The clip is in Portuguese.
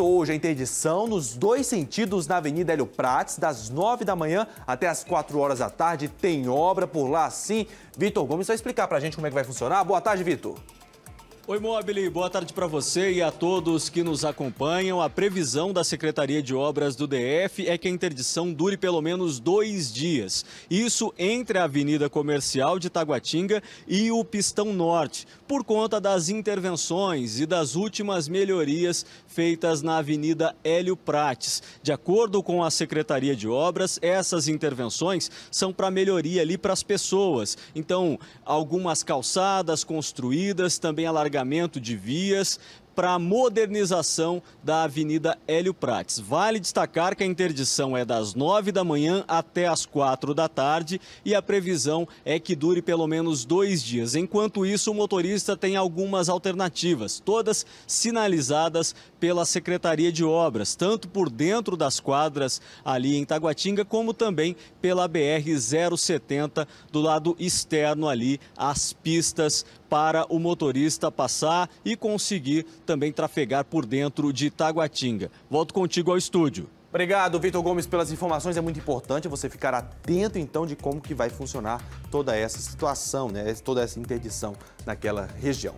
Hoje a interdição nos dois sentidos na Avenida Hélio Prates, das 9 da manhã até as 4 horas da tarde. Tem obra por lá, sim. Vitor Gomes vai explicar pra gente como é que vai funcionar. Boa tarde, Vitor. Oi, Mobile, boa tarde para você e a todos que nos acompanham. A previsão da Secretaria de Obras do DF é que a interdição dure pelo menos dois dias. Isso entre a Avenida Comercial de Taguatinga e o Pistão Norte, por conta das intervenções e das últimas melhorias feitas na Avenida Hélio Prates. De acordo com a Secretaria de Obras, essas intervenções são para melhoria ali para as pessoas. Então, algumas calçadas construídas, também alargamentos de vias para a modernização da Avenida Hélio Prates. Vale destacar que a interdição é das 9 da manhã até as 4 da tarde e a previsão é que dure pelo menos dois dias. Enquanto isso, o motorista tem algumas alternativas, todas sinalizadas pela Secretaria de Obras, tanto por dentro das quadras ali em Taguatinga, como também pela BR-070 do lado externo ali, as pistas para o motorista passar e conseguir também trafegar por dentro de Taguatinga. Volto contigo ao estúdio. Obrigado, Vitor Gomes, pelas informações. É muito importante você ficar atento, então, de como que vai funcionar toda essa situação, né? toda essa interdição naquela região.